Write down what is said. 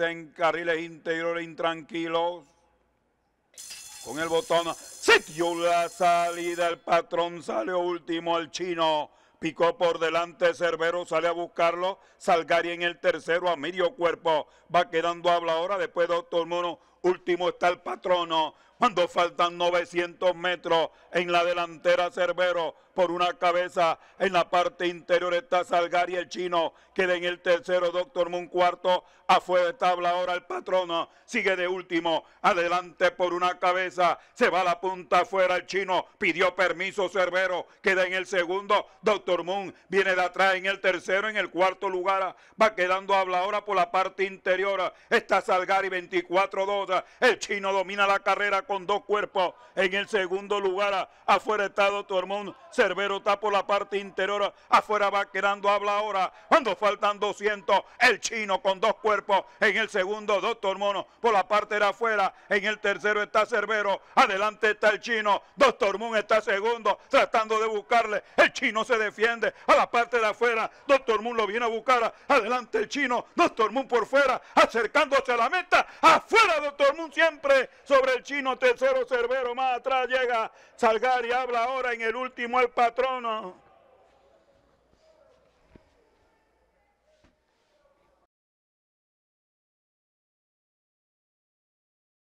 en carriles interiores intranquilos. Con el botón sitio la salida, el patrón salió último al chino. Picó por delante, Cerbero sale a buscarlo. Salgari en el tercero a medio cuerpo. Va quedando habla ahora después doctor mono Último está el patrono. Cuando faltan 900 metros en la delantera Cerbero por una cabeza. En la parte interior está Salgari el chino. Queda en el tercero Doctor Moon cuarto. Afuera está tabla ahora el patrono. Sigue de último. Adelante por una cabeza. Se va la punta afuera el chino. Pidió permiso Cerbero. Queda en el segundo. Doctor Moon viene de atrás en el tercero. En el cuarto lugar va quedando habla ahora por la parte interior. Está Salgari 24-2. El chino domina la carrera con dos cuerpos. En el segundo lugar, afuera está Doctor Moon. Cerbero está por la parte interior. Afuera va quedando habla ahora. Cuando faltan 200, el chino con dos cuerpos. En el segundo, Doctor Mono por la parte de afuera. En el tercero está Cerbero. Adelante está el chino. Doctor Moon está segundo, tratando de buscarle. El chino se defiende a la parte de afuera. Doctor Moon lo viene a buscar. Adelante el chino. Doctor Moon por fuera, acercándose a la meta. Afuera, Doctor siempre sobre el chino, tercero Cerbero, más atrás llega y habla ahora en el último el patrono.